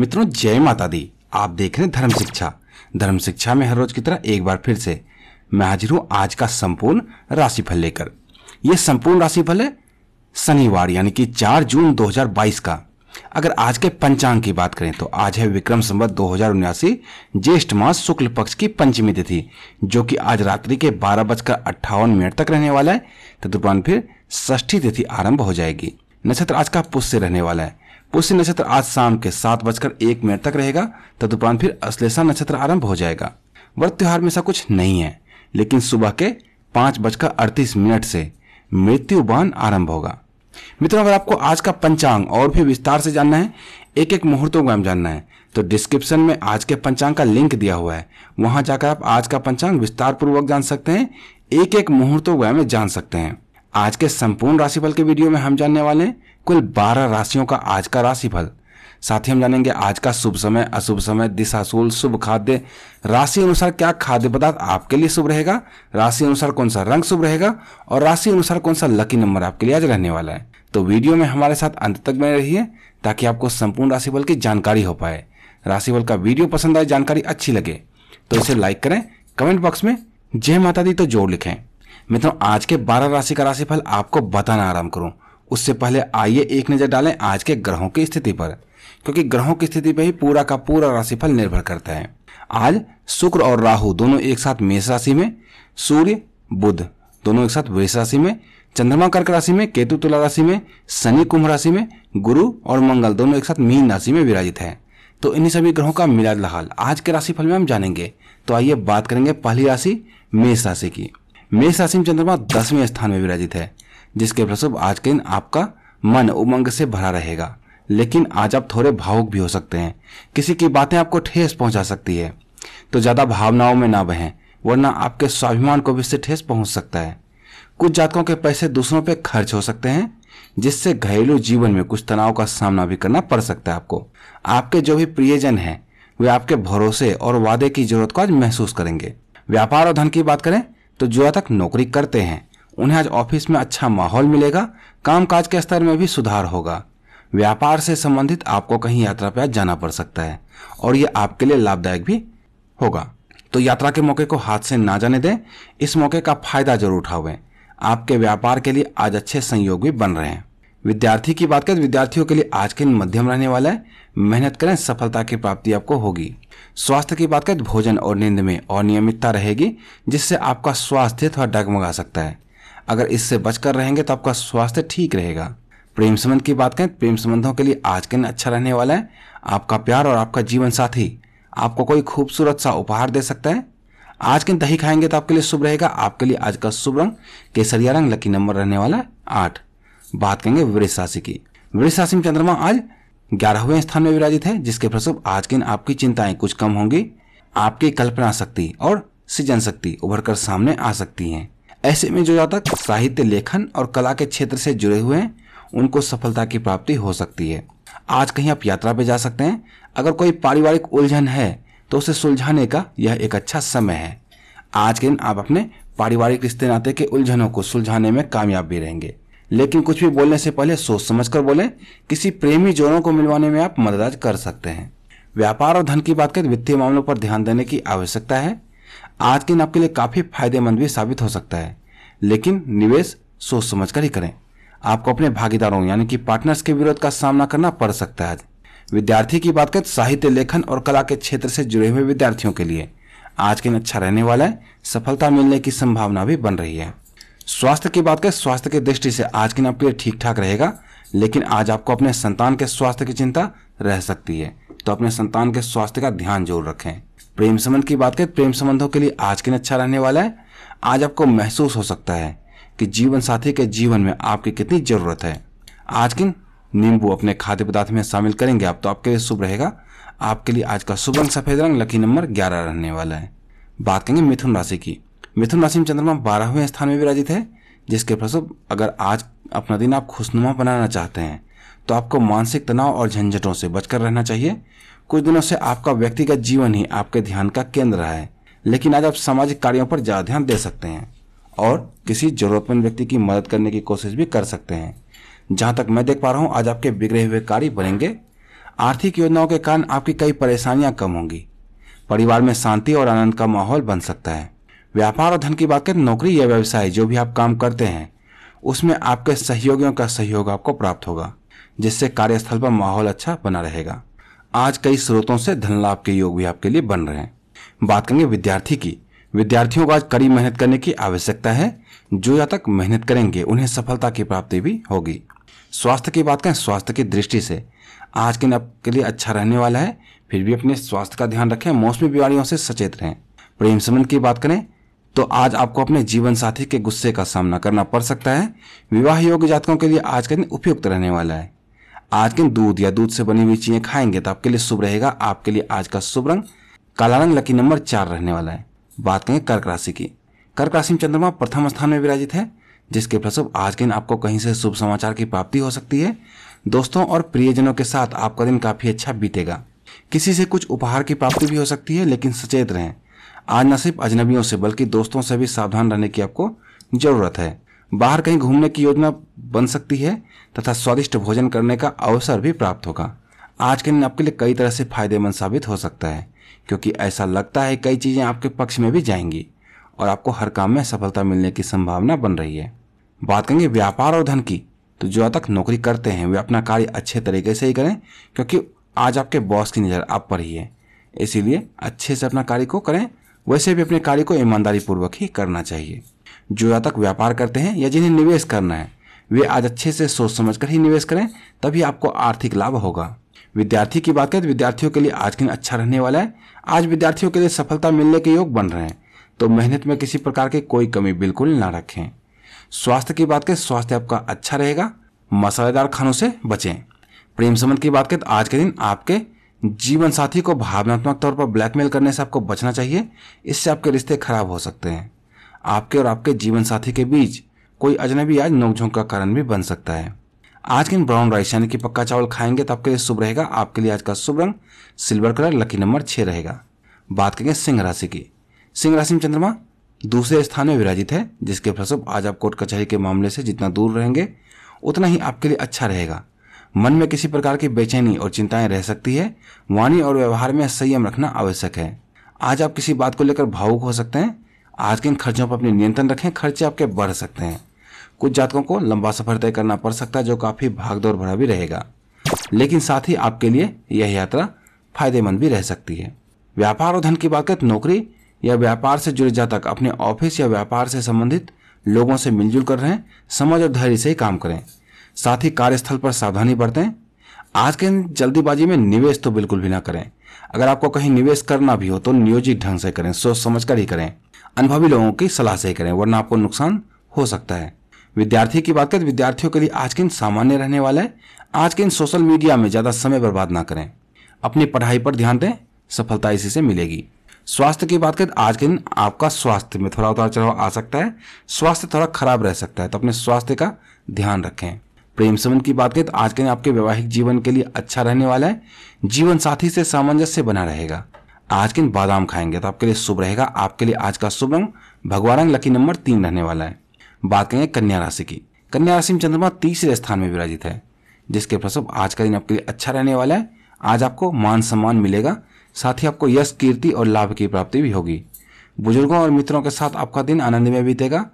मित्रों जय माता दी आप देख रहे हैं धर्म शिक्षा धर्म शिक्षा में हर रोज की तरह एक बार फिर से मैं हाजिर हूं आज का संपूर्ण राशिफल लेकर यह संपूर्ण राशिफल है शनिवार यानी कि 4 जून 2022 का अगर आज के पंचांग की बात करें तो आज है विक्रम संवत दो हजार ज्येष्ठ मास शुक्ल पक्ष की पंचमी तिथि जो कि आज रात्रि के बारह बजकर अट्ठावन मिनट तक रहने वाला है तदुपरांत फिर ष्ठी तिथि आरंभ हो जाएगी नक्षत्र आज का पुष्य रहने वाला है पुष्य नक्षत्र आज शाम के सात बजकर एक मिनट तक रहेगा तदुपरांत फिर अश्लेषा नक्षत्र आरंभ हो जाएगा व्रत त्योहार में ऐसा कुछ नहीं है लेकिन सुबह के पांच बजकर अड़तीस मिनट से मृत्यु बान आरंभ होगा मित्रों अगर आपको आज का पंचांग और भी विस्तार से जानना है एक एक मुहूर्तों को जानना है तो डिस्क्रिप्शन में आज के पंचांग का लिंक दिया हुआ है वहां जाकर आप आज का पंचांग विस्तार पूर्वक जान सकते हैं एक एक मुहूर्तों को में जान सकते हैं आज के संपूर्ण राशिफल के वीडियो में हम जानने वाले हैं कुल बारह राशियों का आज का राशिफल साथ ही हम जानेंगे आज का शुभ समय अशुभ समय दिशा सूल शुभ खाद्य राशि अनुसार क्या खाद्य पदार्थ आपके लिए शुभ रहेगा राशि अनुसार कौन सा रंग शुभ रहेगा और राशि अनुसार कौन सा लकी नंबर आपके लिए आज रहने वाला है तो वीडियो में हमारे साथ अंत तक बने रहिए ताकि आपको संपूर्ण राशिफल की जानकारी हो पाए राशिफल का वीडियो पसंद आए जानकारी अच्छी लगे तो इसे लाइक करें कमेंट बॉक्स में जय माता दी तो जोर लिखें मित्रों आज के 12 राशि का राशिफल आपको बताना आराम करूं उससे पहले आइए एक नज़र डालें आज के ग्रहों की स्थिति पर क्योंकि ग्रहों की स्थिति पर ही पूरा का पूरा राशिफल निर्भर करता है आज शुक्र और राहु दोनों एक साथ मेष राशि में सूर्य बुध दोनों एक साथ वृष राशि में चंद्रमा कर्क राशि में केतु तुला राशि में शनि कुंभ राशि में गुरु और मंगल दोनों एक साथ मीन राशि में विराजित है तो इन्हीं सभी ग्रहों का मिलाद लहाल आज के राशिफल में हम जानेंगे तो आइए बात करेंगे पहली राशि मेष राशि की मेष राशि में चंद्रमा दसवें स्थान में विराजित है जिसके फलस्वरूप आज के दिन आपका मन उमंग से भरा रहेगा लेकिन आज आप थोड़े भावुक भी हो सकते हैं किसी की बातें आपको ठेस पहुंचा सकती है तो ज़्यादा भावनाओं में ना बहें वरना आपके स्वाभिमान को भी इससे ठेस पहुंच सकता है कुछ जातकों के पैसे दूसरों पर खर्च हो सकते हैं जिससे घरेलू जीवन में कुछ तनाव का सामना भी करना पड़ सकता है आपको आपके जो भी प्रियजन हैं वे आपके भरोसे और वादे की जरूरत को आज महसूस करेंगे व्यापार और धन की बात करें तो जो तक नौकरी करते हैं उन्हें आज ऑफिस में अच्छा माहौल मिलेगा कामकाज के स्तर में भी सुधार होगा व्यापार से संबंधित आपको कहीं यात्रा पर आज जाना पड़ सकता है और ये आपके लिए लाभदायक भी होगा तो यात्रा के मौके को हाथ से ना जाने दें इस मौके का फायदा जरूर उठावे आपके व्यापार के लिए आज अच्छे संयोग भी बन रहे हैं विद्यार्थी की बात करें विद्यार्थियों के लिए आज के दिन मध्यम रहने वाला है मेहनत करें सफलता की प्राप्ति आपको होगी स्वास्थ्य की बात करें भोजन और नींद में अनियमितता रहेगी जिससे आपका स्वास्थ्य थोड़ा डगमगा सकता है अगर इससे बचकर रहेंगे तो आपका स्वास्थ्य ठीक रहेगा प्रेम संबंध की बात करें प्रेम संबंधों के लिए आज के दिन अच्छा रहने वाला है आपका प्यार और आपका जीवन साथी आपको कोई खूबसूरत सा उपहार दे सकता है आज के दिन दही खाएंगे तो आपके लिए शुभ रहेगा आपके लिए आज का शुभ रंग केसरिया रंग लकी नंबर रहने वाला है आठ बात करेंगे वृक्ष राशि की वृक्ष राशि में चंद्रमा आज ग्यारहवें स्थान में विराजित है जिसके फलस्वरूप आज के दिन आपकी चिंताएं कुछ कम होंगी आपकी कल्पना शक्ति और सृजन शक्ति उभर कर सामने आ सकती है ऐसे में जो जातक साहित्य लेखन और कला के क्षेत्र से जुड़े हुए हैं उनको सफलता की प्राप्ति हो सकती है आज कहीं आप यात्रा पे जा सकते हैं अगर कोई पारिवारिक उलझन है तो उसे सुलझाने का यह एक अच्छा समय है आज के दिन आप अपने पारिवारिक रिश्ते नाते के उलझनों को सुलझाने में कामयाब भी रहेंगे लेकिन कुछ भी बोलने से पहले सोच समझ कर बोले किसी प्रेमी जोड़ों को मिलवाने में आप मदद कर सकते हैं व्यापार और धन की बात करें वित्तीय मामलों पर ध्यान देने की आवश्यकता है आज के दिन आपके लिए काफ़ी फायदेमंद भी साबित हो सकता है लेकिन निवेश सोच समझ कर ही करें आपको अपने भागीदारों यानी कि पार्टनर्स के विरोध का सामना करना पड़ सकता है विद्यार्थी की बात करें साहित्य लेखन और कला के क्षेत्र से जुड़े हुए विद्यार्थियों के लिए आज के दिन अच्छा रहने वाला है सफलता मिलने की संभावना भी बन रही है स्वास्थ्य की बात करें स्वास्थ्य की दृष्टि से आज के दिन आपके लिए ठीक ठाक रहेगा लेकिन आज आपको अपने संतान के स्वास्थ्य की चिंता रह सकती है तो अपने संतान के स्वास्थ्य का ध्यान जरूर रखें प्रेम संबंध की बात करें प्रेम संबंधों के लिए आज के दिन अच्छा रहने वाला है आज आपको महसूस हो सकता है कि जीवन साथी के जीवन में आपकी कितनी जरूरत है आज के नींबू अपने खाद्य पदार्थ में शामिल करेंगे आप तो आपके लिए शुभ रहेगा आपके लिए आज का शुभ रंग सफेद रंग लकी नंबर ग्यारह रहने वाला है बात करेंगे मिथुन राशि की मिथुन राशि में चंद्रमा बारहवें स्थान में विराजित है जिसके फलस्वरूप अगर आज अपना दिन आप खुशनुमा बनाना चाहते हैं तो आपको मानसिक तनाव और झंझटों से बचकर रहना चाहिए कुछ दिनों से आपका व्यक्तिगत जीवन ही आपके ध्यान का केंद्र रहा है लेकिन आज आप सामाजिक कार्यों पर ज़्यादा ध्यान दे सकते हैं और किसी जरूरतमंद व्यक्ति की मदद करने की कोशिश भी कर सकते हैं जहां तक मैं देख पा रहा हूँ आज आपके बिगड़े हुए कार्य बनेंगे आर्थिक योजनाओं के कारण आपकी कई परेशानियां कम होंगी परिवार में शांति और आनंद का माहौल बन सकता है व्यापार और धन की बात करें नौकरी या व्यवसाय जो भी आप काम करते हैं उसमें आपके सहयोगियों का सहयोग आपको प्राप्त होगा जिससे कार्यस्थल पर माहौल अच्छा बना रहेगा आज कई स्रोतों से धन लाभ के योग भी आपके लिए बन रहे हैं बात करेंगे विद्यार्थी की विद्यार्थियों को आज कड़ी मेहनत करने की आवश्यकता है जो या तक मेहनत करेंगे उन्हें सफलता की प्राप्ति भी होगी स्वास्थ्य की बात करें स्वास्थ्य की दृष्टि से आज के दिन आपके लिए अच्छा रहने वाला है फिर भी अपने स्वास्थ्य का ध्यान रखें मौसमी बीमारियों से सचेत रहें प्रेम संबंध की बात करें तो आज आपको अपने जीवन साथी के गुस्से का सामना करना पड़ सकता है विवाह योग्य जातकों के लिए आज का दिन उपयुक्त रहने वाला है आज के दूध या दूध से बनी हुई चीजें खाएंगे तो आपके लिए शुभ रहेगा आपके लिए आज का शुभ रंग काला रंग लकी नंबर चार रहने वाला है बात करें कर्क राशि की कर्क राशि में चंद्रमा प्रथम स्थान में विराजित है जिसके फलस्वरूप आज के दिन आपको कहीं से शुभ समाचार की प्राप्ति हो सकती है दोस्तों और प्रियजनों के साथ आपका दिन काफी अच्छा बीतेगा किसी से कुछ उपहार की प्राप्ति भी हो सकती है लेकिन सचेत रहें आज न सिर्फ अजनबियों से बल्कि दोस्तों से भी सावधान रहने की आपको जरूरत है बाहर कहीं घूमने की योजना बन सकती है तथा स्वादिष्ट भोजन करने का अवसर भी प्राप्त होगा आज के दिन आपके लिए कई तरह से फायदेमंद साबित हो सकता है क्योंकि ऐसा लगता है कई चीज़ें आपके पक्ष में भी जाएंगी और आपको हर काम में सफलता मिलने की संभावना बन रही है बात करेंगे व्यापार और धन की तो जो तक नौकरी करते हैं वे अपना कार्य अच्छे तरीके से ही करें क्योंकि आज आपके बॉस की नज़र आप पर ही है इसीलिए अच्छे से अपना कार्य को करें वैसे भी अपने कार्य को ईमानदारी पूर्वक ही करना चाहिए जो या तक व्यापार करते हैं या जिन्हें निवेश करना है वे आज अच्छे से सोच कर ही निवेश करें तभी आपको आर्थिक लाभ होगा विद्यार्थी की बात करें तो विद्यार्थियों के लिए आज दिन अच्छा रहने वाला है आज विद्यार्थियों के लिए सफलता मिलने के योग बन रहे हैं तो मेहनत में किसी प्रकार की कोई कमी बिल्कुल ना रखें स्वास्थ्य की बात करें स्वास्थ्य आपका अच्छा रहेगा मसालेदार खानों से बचें प्रेम संबंध की बात करें तो आज के दिन आपके जीवन साथी को भावनात्मक तौर पर ब्लैकमेल करने से आपको बचना चाहिए इससे आपके रिश्ते खराब हो सकते हैं आपके और आपके जीवन साथी के बीच कोई अजनबी आज नोकझोंक का कारण भी बन सकता है आज के ब्राउन राइस यानी कि पक्का चावल खाएंगे तो आपके लिए शुभ रहेगा आपके लिए आज का शुभ रंग सिल्वर कलर लकी नंबर छह रहेगा बात करेंगे सिंह राशि की सिंह राशि में चंद्रमा दूसरे स्थान में विराजित है जिसके फलस्वरूप आज आप कोर्ट कचहरी के मामले से जितना दूर रहेंगे उतना ही आपके लिए अच्छा रहेगा मन में किसी प्रकार की बेचैनी और चिंताएं रह सकती है वाणी और व्यवहार में संयम रखना आवश्यक है आज आप किसी बात को लेकर भावुक हो सकते हैं आज के इन खर्चों पर अपने नियंत्रण रखें खर्चे आपके बढ़ सकते हैं कुछ जातकों को लंबा सफर तय करना पड़ सकता है जो काफ़ी भागदौड़ भरा भी रहेगा लेकिन साथ ही आपके लिए यह यात्रा फायदेमंद भी रह सकती है व्यापार और धन की बात करें नौकरी या व्यापार से जुड़े जातक अपने ऑफिस या व्यापार से संबंधित लोगों से मिलजुल कर रहे समझ और धैर्य से ही काम करें साथ ही कार्यस्थल पर सावधानी बरतें आज के जल्दीबाजी में निवेश तो बिल्कुल भी ना करें अगर आपको कहीं निवेश करना भी हो तो नियोजित ढंग से करें सोच समझ कर ही करें अनुभवी लोगों की सलाह से करें वरना आपको नुकसान हो सकता है विद्यार्थी की बात करें विद्यार्थियों के लिए आज के दिन सामान्य रहने वाला है आज के दिन सोशल मीडिया में ज़्यादा समय बर्बाद ना करें अपनी पढ़ाई पर ध्यान दें सफलता इसी से मिलेगी स्वास्थ्य की बात करें आज के दिन आपका स्वास्थ्य में थोड़ा उतार चढ़ाव आ सकता है स्वास्थ्य थोड़ा खराब रह सकता है तो अपने स्वास्थ्य का ध्यान रखें प्रेम संबंध की बात करें तो आज के दिन आपके वैवाहिक जीवन के लिए अच्छा रहने वाला है जीवन साथी से सामंजस्य बना रहेगा आज के दिन बादाम खाएंगे तो आपके लिए शुभ रहेगा आपके लिए आज का शुभ रंग भगवान रंग लकी नंबर तीन रहने वाला है बात करेंगे कन्या राशि की कन्या राशि में चंद्रमा तीसरे स्थान में विराजित है जिसके प्रसव आज का दिन आपके लिए अच्छा रहने वाला है आज आपको मान सम्मान मिलेगा साथ ही आपको यश कीर्ति और लाभ की प्राप्ति भी होगी बुजुर्गों और मित्रों के साथ आपका दिन आनंद में बीतेगा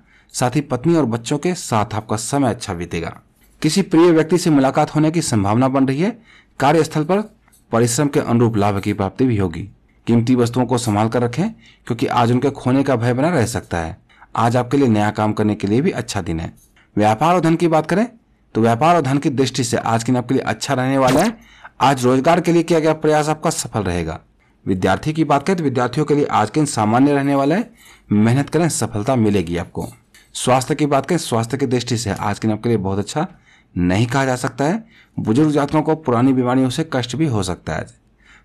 साथ ही पत्नी और बच्चों के साथ आपका समय अच्छा बीतेगा किसी प्रिय व्यक्ति से मुलाकात होने की संभावना बन रही है कार्यस्थल पर परिश्रम के अनुरूप लाभ की प्राप्ति भी होगी कीमती वस्तुओं को संभाल कर रखें क्योंकि आज उनके खोने का भय बना रह सकता है आज आपके लिए नया काम करने के लिए भी अच्छा दिन है व्यापार और धन की बात करें तो व्यापार और धन की दृष्टि से आज के दिन आपके लिए अच्छा रहने वाला है आज रोजगार के लिए किया गया प्रयास आपका सफल रहेगा विद्यार्थी की बात करें तो विद्यार्थियों के लिए आज के दिन सामान्य रहने वाला है मेहनत करें सफलता मिलेगी आपको स्वास्थ्य की बात करें स्वास्थ्य की दृष्टि से आज के दिन आपके लिए बहुत अच्छा नहीं कहा जा सकता है बुजुर्ग जातकों को पुरानी बीमारियों से कष्ट भी हो सकता है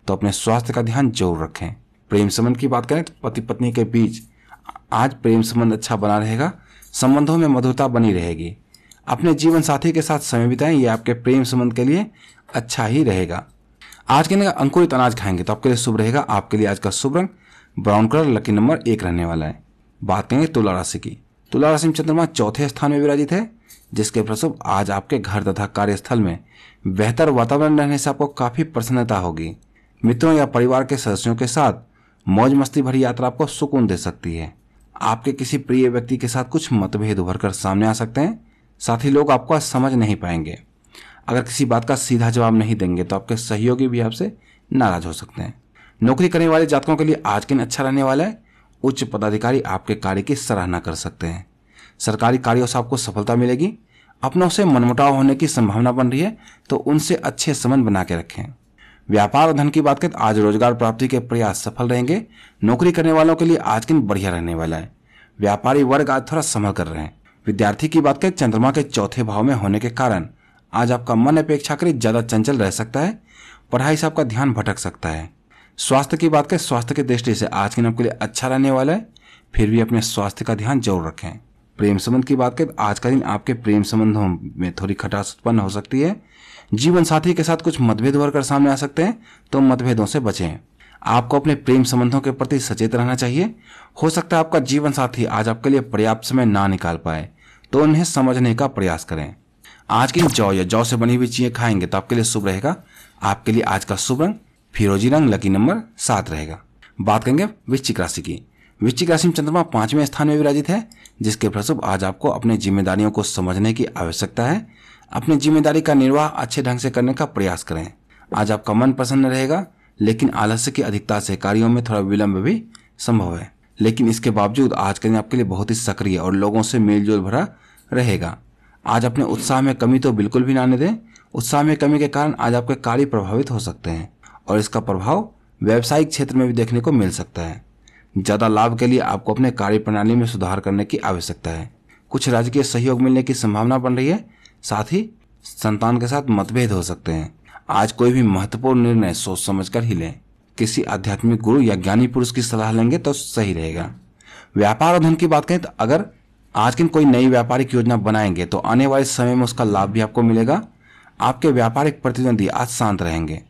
तो अपने स्वास्थ्य का ध्यान जरूर रखें प्रेम संबंध की बात करें तो पति पत्नी के बीच आज प्रेम संबंध अच्छा बना रहेगा संबंधों में मधुरता बनी रहेगी अपने जीवन साथी के साथ समय बिताएं ये आपके प्रेम संबंध के लिए अच्छा ही रहेगा आज के ना अंकुरित अनाज खाएंगे तो आपके लिए शुभ रहेगा आपके लिए आज का शुभ रंग ब्राउन कलर लकी नंबर एक रहने वाला है बात करेंगे तुला राशि की तुला राशि में चंद्रमा चौथे स्थान में विराजित है जिसके प्रसुभ आज आपके घर तथा कार्यस्थल में बेहतर वातावरण रहने से आपको काफ़ी प्रसन्नता होगी मित्रों या परिवार के सदस्यों के साथ मौज मस्ती भरी यात्रा आपको सुकून दे सकती है आपके किसी प्रिय व्यक्ति के साथ कुछ मतभेद उभर कर सामने आ सकते हैं साथ ही लोग आपको समझ नहीं पाएंगे अगर किसी बात का सीधा जवाब नहीं देंगे तो आपके सहयोगी भी आपसे नाराज हो सकते हैं नौकरी करने वाले जातकों के लिए आज के दिन अच्छा रहने वाला है उच्च पदाधिकारी आपके कार्य की सराहना कर सकते हैं सरकारी कार्यों से आपको सफलता मिलेगी अपनों से मनमुटाव होने की संभावना बन रही है तो उनसे अच्छे संबंध बना के रखें व्यापार और धन की बात करें तो आज रोजगार प्राप्ति के प्रयास सफल रहेंगे नौकरी करने वालों के लिए आज दिन बढ़िया रहने वाला है व्यापारी वर्ग आज थोड़ा संभल कर रहे हैं विद्यार्थी की बात करें चंद्रमा के चौथे भाव में होने के कारण आज आपका मन अपेक्षा करें ज्यादा चंचल रह सकता है पढ़ाई से आपका ध्यान भटक सकता है स्वास्थ्य की बात करें स्वास्थ्य की दृष्टि से आज के दिन आपके लिए अच्छा रहने वाला है फिर भी अपने स्वास्थ्य का ध्यान जरूर रखें प्रेम संबंध की बात करें आज का दिन आपके प्रेम संबंधों में थोड़ी खटास उत्पन्न हो सकती है जीवन साथी के साथ कुछ मतभेद वर्कर सामने आ सकते हैं तो मतभेदों से बचें आपको अपने प्रेम संबंधों के प्रति सचेत रहना चाहिए हो सकता है आपका जीवन साथी आज आपके लिए पर्याप्त समय ना निकाल पाए तो उन्हें समझने का प्रयास करें आज की जौ या जौ से बनी हुई चीजें खाएंगे तो आपके लिए शुभ रहेगा आपके लिए आज का शुभ रंग फिरोजी रंग लकी नंबर सात रहेगा बात करेंगे वृश्चिक राशि की वृश्चिक राशि में चंद्रमा पांचवें स्थान में विराजित है जिसके फलस्वरूप आज आपको अपने जिम्मेदारियों को समझने की आवश्यकता है अपनी जिम्मेदारी का निर्वाह अच्छे ढंग से करने का प्रयास करें आज आपका मन प्रसन्न रहेगा लेकिन आलस्य की अधिकता से कार्यों में थोड़ा विलंब भी संभव है लेकिन इसके बावजूद आज का दिन आपके लिए बहुत ही सक्रिय और लोगों से मेलजोल भरा रहेगा आज अपने उत्साह में कमी तो बिल्कुल भी ना आने दें उत्साह में कमी के कारण आज आपके कार्य प्रभावित हो सकते हैं और इसका प्रभाव व्यावसायिक क्षेत्र में भी देखने को मिल सकता है ज्यादा लाभ के लिए आपको अपने कार्य प्रणाली में सुधार करने की आवश्यकता है कुछ राजकीय सहयोग मिलने की संभावना बन रही है साथ ही संतान के साथ मतभेद हो सकते हैं आज कोई भी महत्वपूर्ण निर्णय सोच समझ कर ही लें किसी आध्यात्मिक गुरु या ज्ञानी पुरुष की सलाह लेंगे तो सही रहेगा व्यापार और धन की बात करें तो अगर आज की कोई नई व्यापारिक योजना बनाएंगे तो आने वाले समय में उसका लाभ भी आपको मिलेगा आपके व्यापारिक प्रतिद्वंदी आज शांत रहेंगे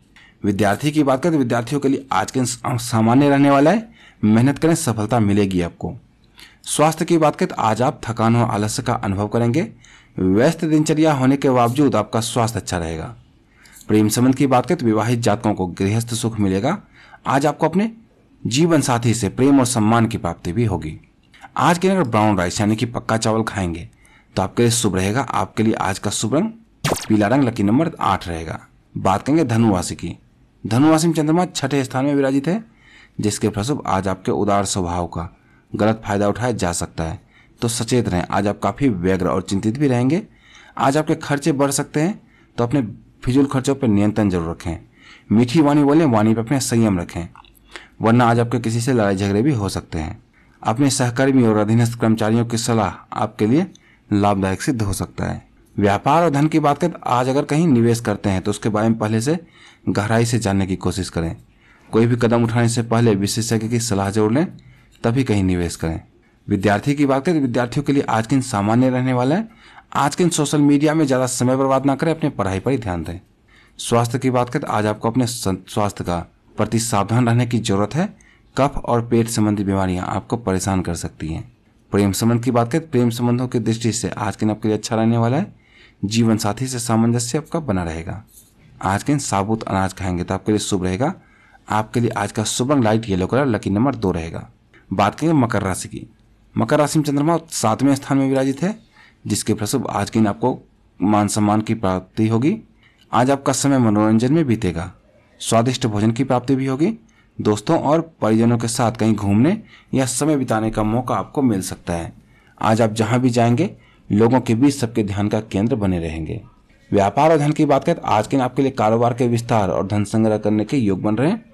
विद्यार्थी की बात करें तो विद्यार्थियों के लिए आज के सामान्य रहने वाला है मेहनत करें सफलता मिलेगी आपको स्वास्थ्य की बात करें तो आज आप थकान और आलस्य का अनुभव करेंगे व्यस्त दिनचर्या होने के बावजूद आपका स्वास्थ्य अच्छा रहेगा प्रेम संबंध की बात करें तो विवाहित जातकों को गृहस्थ सुख मिलेगा आज आपको अपने जीवन साथी से प्रेम और सम्मान की प्राप्ति भी होगी आज के अगर ब्राउन राइस यानी कि पक्का चावल खाएंगे तो आपके लिए शुभ रहेगा आपके लिए आज का शुभ रंग पीला रंग लकी नंबर आठ रहेगा बात करेंगे धनुराशि की धनुराशि में चंद्रमा छठे स्थान में विराजित है जिसके फलस्वरूप आज आपके उदार स्वभाव का गलत फायदा उठाया जा सकता है तो सचेत रहें आज आप काफ़ी व्यग्र और चिंतित भी रहेंगे आज आपके खर्चे बढ़ सकते हैं तो अपने फिजूल खर्चों पर नियंत्रण जरूर रखें मीठी वाणी बोलें वाणी पर अपने संयम रखें वरना आज आपके किसी से लड़ाई झगड़े भी हो सकते हैं अपने सहकर्मी और अधीनस्थ कर्मचारियों की सलाह आपके लिए लाभदायक सिद्ध हो सकता है व्यापार और धन की बात करें आज अगर कहीं निवेश करते हैं तो उसके बारे में पहले से गहराई से जानने की कोशिश करें कोई भी कदम उठाने से पहले विशेषज्ञ की सलाह जरूर लें तभी कहीं निवेश करें विद्यार्थी की बात करें तो विद्यार्थियों के लिए आज के दिन सामान्य रहने वाला है आज के दिन सोशल मीडिया में ज़्यादा समय बर्बाद ना करें अपने पढ़ाई पर ही ध्यान दें स्वास्थ्य की बात करें तो आज आपको अपने स्वास्थ्य का प्रति सावधान रहने की जरूरत है कफ और पेट संबंधी बीमारियां आपको परेशान कर सकती हैं प्रेम संबंध की बात करें प्रेम संबंधों की दृष्टि से आज के दिन आपके लिए अच्छा रहने वाला है जीवन साथी से सामंजस्य आपका बना रहेगा आज के दिन साबुत अनाज खाएंगे तो आपके लिए शुभ रहेगा आपके लिए आज का शुभ रंग light yellow colour lucky number दो रहेगा बात करें मकर राशि की मकर राशि में चंद्रमा सातवें स्थान में विराजित है जिसके प्रसुभ आज के दिन आपको मान सम्मान की प्राप्ति होगी आज आपका समय मनोरंजन में बीतेगा स्वादिष्ट भोजन की प्राप्ति भी होगी दोस्तों और परिजनों के साथ कहीं घूमने या समय बिताने का मौका आपको मिल सकता है आज आप जहां भी जाएंगे लोगों के बीच सबके ध्यान का केंद्र बने रहेंगे व्यापार और धन की बात करें आज के दिन आपके लिए कारोबार के विस्तार और धन संग्रह करने के योग बन रहे हैं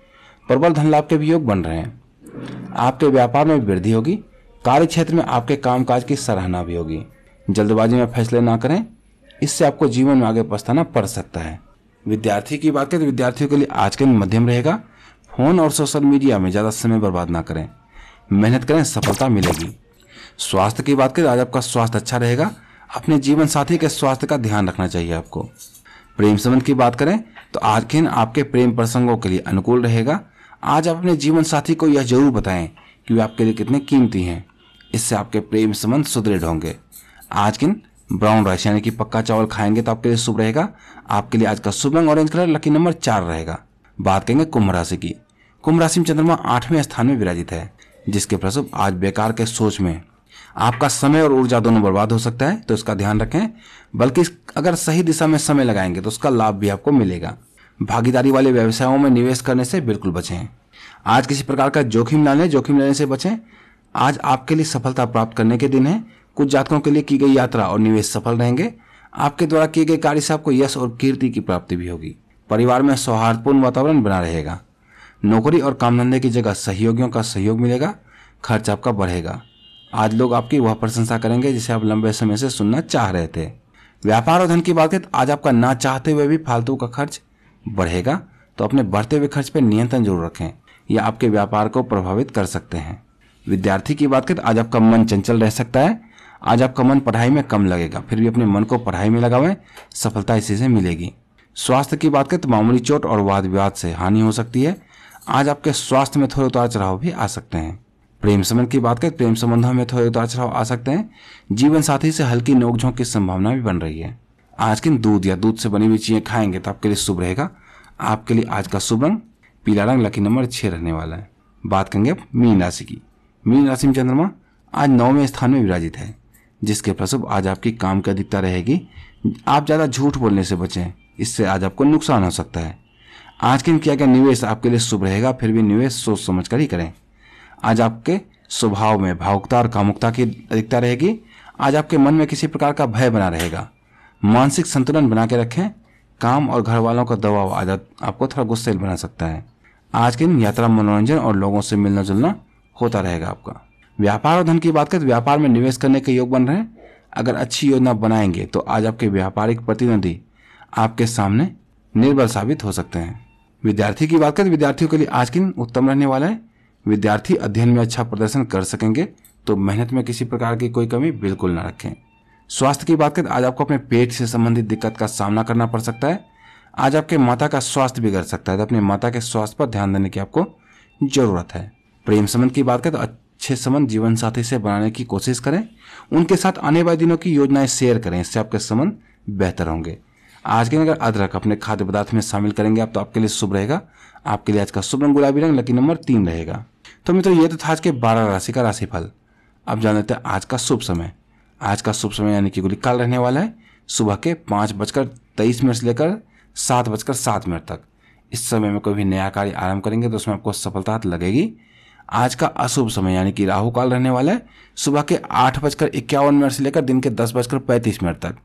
प्रबल धन लाभ के भी योग बन रहे हैं आपके व्यापार में वृद्धि होगी कार्य क्षेत्र में आपके कामकाज की सराहना भी होगी जल्दबाजी में फैसले ना करें इससे आपको जीवन में आगे पछताना पड़ सकता है विद्यार्थी की बात करें तो विद्यार्थियों के लिए आज के दिन मध्यम रहेगा फोन और सोशल मीडिया में ज़्यादा समय बर्बाद ना करें मेहनत करें सफलता मिलेगी स्वास्थ्य की बात करें आज आपका स्वास्थ्य अच्छा रहेगा अपने जीवन साथी के स्वास्थ्य का ध्यान रखना चाहिए आपको प्रेम संबंध की बात करें तो आज के दिन आपके प्रेम प्रसंगों के लिए अनुकूल रहेगा आज आप अपने जीवन साथी को यह जरूर बताएं कि वे आपके लिए कितने कीमती हैं इससे आपके प्रेम संबंध सुदृढ़ होंगे आज किन ब्राउन राइस यानी कि पक्का चावल खाएंगे तो आपके लिए शुभ रहेगा आपके लिए आज का शुभ रंग ऑरेंज कलर लकी नंबर चार रहेगा बात करेंगे कुंभ राशि की कुंभ राशि में चंद्रमा आठवें स्थान में विराजित है जिसके प्रसुभ आज बेकार के सोच में आपका समय और ऊर्जा दोनों बर्बाद हो सकता है तो इसका ध्यान रखें बल्कि अगर सही दिशा में समय लगाएंगे तो उसका लाभ भी आपको मिलेगा भागीदारी वाले व्यवसायों में निवेश करने से बिल्कुल बचें आज किसी प्रकार का जोखिम ना लें जोखिम लेने से बचें आज आपके लिए सफलता प्राप्त करने के दिन है कुछ जातकों के लिए की गई यात्रा और निवेश सफल रहेंगे आपके द्वारा किए गए कार्य से आपको यश और कीर्ति की प्राप्ति भी होगी परिवार में सौहार्दपूर्ण वातावरण बना रहेगा नौकरी और काम धंधे की जगह सहयोगियों का सहयोग मिलेगा खर्च आपका बढ़ेगा आज लोग आपकी वह प्रशंसा करेंगे जिसे आप लंबे समय से सुनना चाह रहे थे व्यापार और धन की बात करें आज आपका ना चाहते हुए भी फालतू का खर्च बढ़ेगा तो अपने बढ़ते हुए खर्च पर नियंत्रण जरूर रखें यह आपके व्यापार को प्रभावित कर सकते हैं विद्यार्थी की बात करें तो आज आपका मन चंचल रह सकता है आज आपका मन पढ़ाई में कम लगेगा फिर भी अपने मन को पढ़ाई में लगावें सफलता इसी से मिलेगी स्वास्थ्य की बात करें तो मामूली चोट और वाद विवाद से हानि हो सकती है आज आपके स्वास्थ्य में थोड़े उतार चढ़ाव भी आ सकते हैं प्रेम संबंध की बात करें तो प्रेम संबंधों में थोड़े उतार चढ़ाव आ सकते हैं जीवन साथी से हल्की नोकझोंक की संभावना भी बन रही है आज के दूध या दूध से बनी हुई चीज़ें खाएंगे तो आपके लिए शुभ रहेगा आपके लिए आज का शुभ रंग पीला रंग लकी नंबर छः रहने वाला है बात करेंगे अब मीन राशि की मीन राशि में चंद्रमा आज नौवें स्थान में विराजित है जिसके प्रसुभ आज आपके काम की अधिकता रहेगी आप ज़्यादा झूठ बोलने से बचें इससे आज आपको नुकसान हो सकता है आज के दिन किया गया निवेश आपके लिए शुभ रहेगा फिर भी निवेश सोच समझ कर ही करें आज आपके स्वभाव में भावुकता और कामुकता की अधिकता रहेगी आज आपके मन में किसी प्रकार का भय बना रहेगा मानसिक संतुलन बना के रखें काम और घर वालों का दबाव आदत आपको थोड़ा गुस्सेल बना सकता है आज के दिन यात्रा मनोरंजन और लोगों से मिलना जुलना होता रहेगा आपका व्यापार और धन की बात करें तो व्यापार में निवेश करने के योग बन रहे हैं अगर अच्छी योजना बनाएंगे तो आज आपके व्यापारिक प्रतिद्वंदी आपके सामने निर्बल साबित हो सकते हैं विद्यार्थी की बात करें तो विद्यार्थियों के लिए आज के दिन उत्तम रहने वाला है विद्यार्थी अध्ययन में अच्छा प्रदर्शन कर सकेंगे तो मेहनत में किसी प्रकार की कोई कमी बिल्कुल ना रखें स्वास्थ्य की बात करें आज आपको अपने पेट से संबंधित दिक्कत का सामना करना पड़ सकता है आज आपके माता का स्वास्थ्य बिगड़ सकता है तो अपने माता के स्वास्थ्य पर ध्यान देने की आपको जरूरत है प्रेम संबंध की बात करें तो अच्छे संबंध जीवन साथी से बनाने की कोशिश करें उनके साथ आने वाले दिनों की योजनाएं शेयर करें इससे आपके संबंध बेहतर होंगे आज के अगर अदरक अपने खाद्य पदार्थ में शामिल करेंगे आप तो आपके लिए शुभ रहेगा आपके लिए आज का शुभ रंग गुलाबी रंग लकी नंबर तीन रहेगा तो मित्रों ये तो था आज के बारह राशि का राशिफल अब जान लेते हैं आज का शुभ समय आज का शुभ समय यानी कि गुली काल रहने वाला है सुबह के पाँच बजकर तेईस मिनट से लेकर सात बजकर सात मिनट तक इस समय में कोई भी नया कार्य आरंभ करेंगे तो उसमें आपको सफलता लगेगी आज का अशुभ समय यानी कि राहु काल रहने वाला है सुबह के आठ बजकर इक्यावन मिनट से लेकर दिन के दस बजकर पैंतीस मिनट तक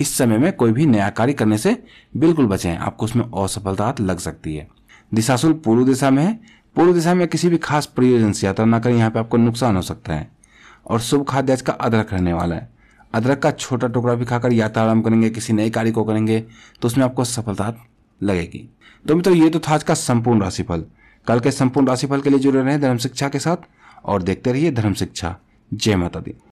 इस समय में कोई भी नया कार्य करने से बिल्कुल बचें आपको उसमें असफलता लग सकती है दिशाशुल पूर्व दिशा में है पूर्व दिशा में किसी भी खास प्रयोजन से यात्रा न करें यहाँ पे आपको नुकसान हो सकता है और शुभ खाद्य का अदरक रहने वाला है अदरक का छोटा टुकड़ा भी खाकर यात्रा आरम्भ करेंगे किसी नए कार्य को करेंगे तो उसमें आपको सफलता लगेगी तो मित्रों ये तो था आज का संपूर्ण राशिफल कल के संपूर्ण राशिफल के लिए जुड़े रहे धर्म शिक्षा के साथ और देखते रहिए धर्म शिक्षा जय माता दी